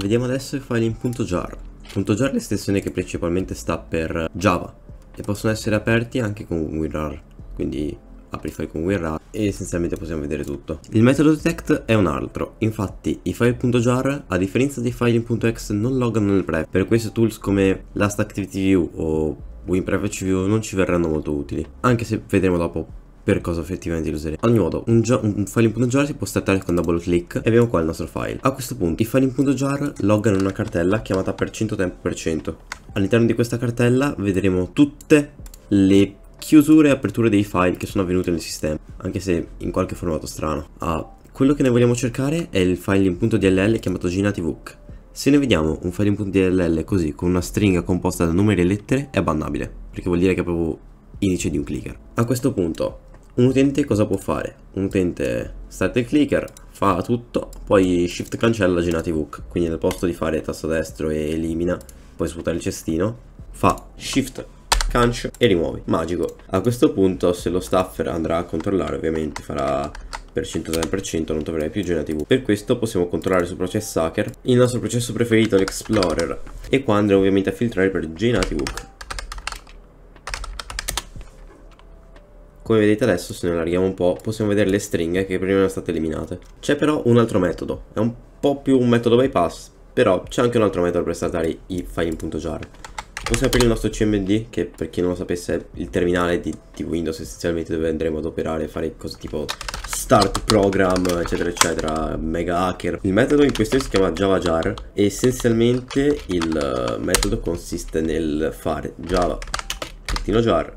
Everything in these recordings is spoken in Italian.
Vediamo adesso i file in .jar. .jar è l'estensione che principalmente sta per Java e possono essere aperti anche con WinRAR, quindi apri file con WinRAR e essenzialmente possiamo vedere tutto. Il metodo detect è un altro, infatti i file file.jar a differenza dei file in.exe non loggano nel prep, per questo tools come Last Activity View o WinPrefetch View non ci verranno molto utili, anche se vedremo dopo per cosa effettivamente li useremo. Ad ogni modo, un, un file in punto .jar si può startare con double click e abbiamo qua il nostro file. A questo punto i file in punto .jar loggano una cartella chiamata per cento tempo per cento. All'interno di questa cartella vedremo tutte le chiusure e aperture dei file che sono avvenute nel sistema, anche se in qualche formato strano. Ah, quello che noi vogliamo cercare è il file in punto .dll chiamato ginativook. Se ne vediamo un file in punto .dll così con una stringa composta da numeri e lettere è bannabile, perché vuol dire che è proprio indice di un clicker. A questo punto un utente cosa può fare? Un utente start il clicker fa tutto, poi shift cancella Genati Vook, quindi nel posto di fare tasto destro e elimina, poi svuotare il cestino, fa shift canc e rimuovi, magico. A questo punto se lo staffer andrà a controllare ovviamente farà per 100% non troverai più Gena TV. Per questo possiamo controllare sul process hacker il nostro processo preferito, l'Explorer, e qua andremo ovviamente a filtrare per Gena TV. Come vedete adesso se ne allarghiamo un po' possiamo vedere le stringhe che prima erano state eliminate. C'è però un altro metodo, è un po' più un metodo bypass, però c'è anche un altro metodo per saltare i file in.jar. Possiamo aprire il nostro CMD, che per chi non lo sapesse è il terminale di, di Windows essenzialmente dove andremo ad operare e fare cose tipo start program eccetera eccetera mega hacker il metodo in questione si chiama java jar e essenzialmente il eh, metodo consiste nel fare java jar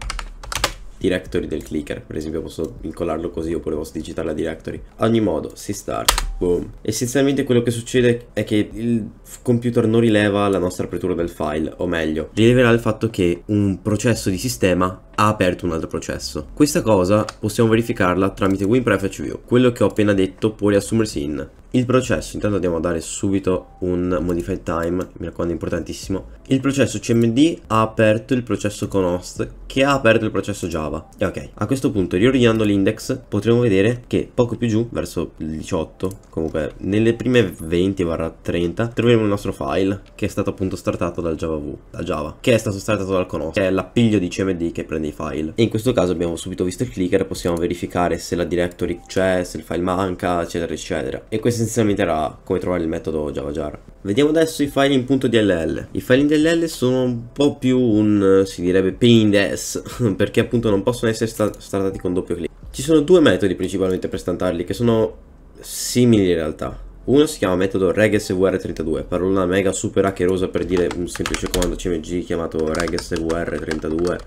directory del clicker per esempio posso incollarlo così oppure posso digitare la directory ad ogni modo si start boom essenzialmente quello che succede è che il computer non rileva la nostra apertura del file o meglio rileverà il fatto che un processo di sistema ha aperto un altro processo questa cosa possiamo verificarla tramite WinPrefetch quello che ho appena detto può riassumersi in il processo, intanto andiamo a dare subito un modify time, mi raccomando importantissimo. Il processo cmd ha aperto il processo con host che ha aperto il processo java. E ok, a questo punto riordinando l'index potremo vedere che poco più giù, verso il 18, comunque nelle prime 20-30, troveremo il nostro file che è stato appunto startato dal Java V, da java, che è stato startato dal con host, che è l'appiglio di cmd che prende i file. E in questo caso abbiamo subito visto il clicker, possiamo verificare se la directory c'è, se il file manca, eccetera, eccetera. E queste essenzialmente era come trovare il metodo java jar Vediamo adesso i file in punto .dll. I file in DLL sono un po' più un, si direbbe, pain in the ass, perché appunto non possono essere startati con doppio clic. Ci sono due metodi principalmente per stantarli, che sono simili in realtà. Uno si chiama metodo regsvr32, parola mega super hackerosa per dire un semplice comando cmg chiamato regsvr32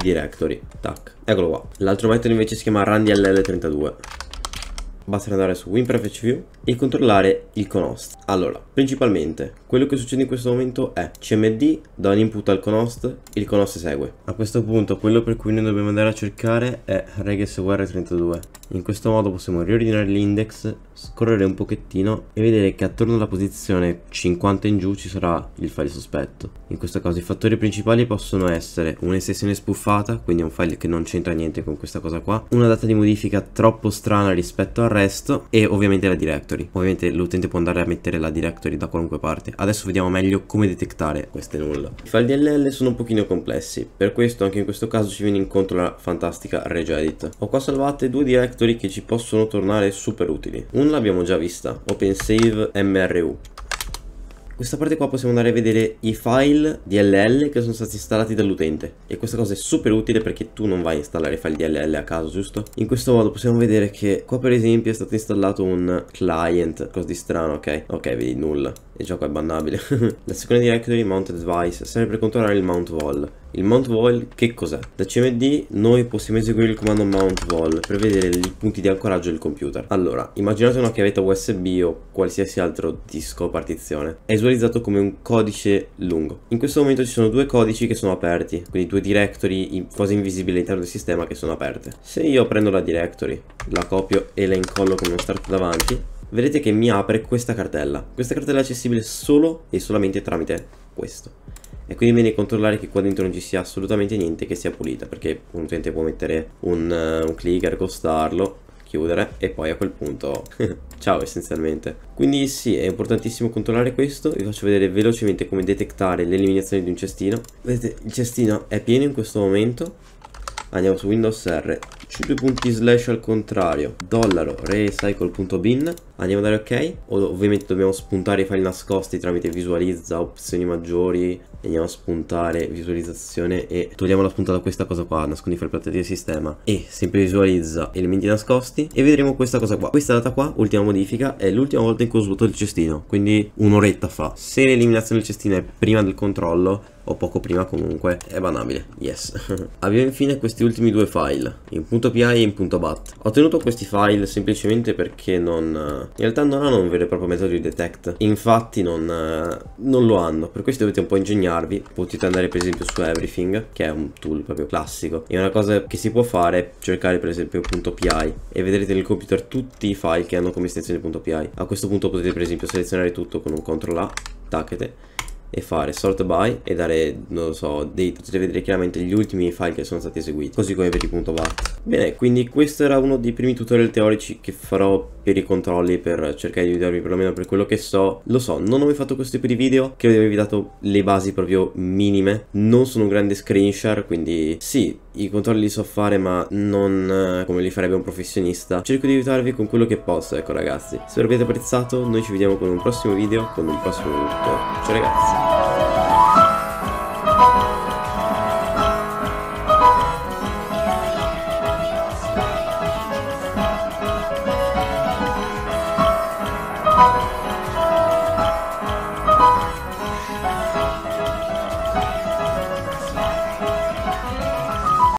directory, tac, eccolo qua. L'altro metodo invece si chiama rundll32 basterà andare su WinPrefetchView e controllare il conost. Allora, principalmente, quello che succede in questo momento è CMD dà un input al conost, il conost segue. A questo punto quello per cui noi dobbiamo andare a cercare è regswr 32 in questo modo possiamo riordinare l'index, scorrere un pochettino e vedere che attorno alla posizione 50 in giù ci sarà il file sospetto. In questo caso i fattori principali possono essere un'estensione spuffata, quindi un file che non c'entra niente con questa cosa qua, una data di modifica troppo strana rispetto al resto e ovviamente la directory. Ovviamente l'utente può andare a mettere la directory da qualunque parte. Adesso vediamo meglio come detectare queste nulla. I file DLL sono un pochino complessi, per questo anche in questo caso ci viene incontro la fantastica regedit. Ho qua salvate due directory gestori che ci possono tornare super utili. Una l'abbiamo già vista, OpenSave MRU questa parte qua possiamo andare a vedere i file DLL che sono stati installati dall'utente e questa cosa è super utile perché tu non vai a installare i file DLL a caso giusto? In questo modo possiamo vedere che qua per esempio è stato installato un client cosa di strano ok ok vedi nulla il gioco è bannabile la seconda directory mount device serve per controllare il mount vol il mount vol che cos'è? Da CMD noi possiamo eseguire il comando mount vol per vedere i punti di ancoraggio del computer. Allora, immaginate una chiavetta USB o qualsiasi altro disco o partizione. È visualizzato come un codice lungo. In questo momento ci sono due codici che sono aperti, quindi due directory quasi invisibili all'interno del sistema che sono aperte. Se io prendo la directory, la copio e la incollo come uno start davanti, vedete che mi apre questa cartella. Questa cartella è accessibile solo e solamente tramite questo e quindi viene a controllare che qua dentro non ci sia assolutamente niente che sia pulita perché un utente può mettere un, eh, un clicker, costarlo chiudere e poi a quel punto ciao essenzialmente quindi sì è importantissimo controllare questo vi faccio vedere velocemente come detectare l'eliminazione di un cestino vedete il cestino è pieno in questo momento andiamo su windows r c2 punti slash al contrario dollaro recycle.bin Andiamo a dare ok. Ovviamente dobbiamo spuntare i file nascosti tramite visualizza, opzioni maggiori. Andiamo a spuntare visualizzazione e togliamo la spunta da questa cosa qua, nascondi file protetti del sistema. E sempre visualizza elementi nascosti e vedremo questa cosa qua. Questa data qua, ultima modifica, è l'ultima volta in cui ho svuotato il cestino, quindi un'oretta fa. Se l'eliminazione del cestino è prima del controllo, o poco prima comunque è banabile yes abbiamo infine questi ultimi due file in .py e in .bat ho tenuto questi file semplicemente perché non in realtà non hanno un vero e proprio metodo di detect, infatti non, eh, non lo hanno, per questo dovete un po' ingegnarvi, potete andare per esempio su Everything, che è un tool proprio classico, e una cosa che si può fare è cercare per esempio .pi e vedrete nel computer tutti i file che hanno come estensione .pi. A questo punto potete per esempio selezionare tutto con un CTRL A, tacchete, e fare sort by e dare, non lo so, dei, potete vedere chiaramente gli ultimi file che sono stati eseguiti, così come per i bat. Bene, quindi questo era uno dei primi tutorial teorici che farò per i controlli, per cercare di aiutarvi perlomeno per quello che so. Lo so, non ho mai fatto questo tipo di video, credo di avervi dato le basi proprio minime. Non sono un grande screen share, quindi sì, i controlli li so fare ma non eh, come li farebbe un professionista Cerco di aiutarvi con quello che posso, ecco ragazzi Spero avete apprezzato, noi ci vediamo con un prossimo video, con un prossimo tutto Ciao ragazzi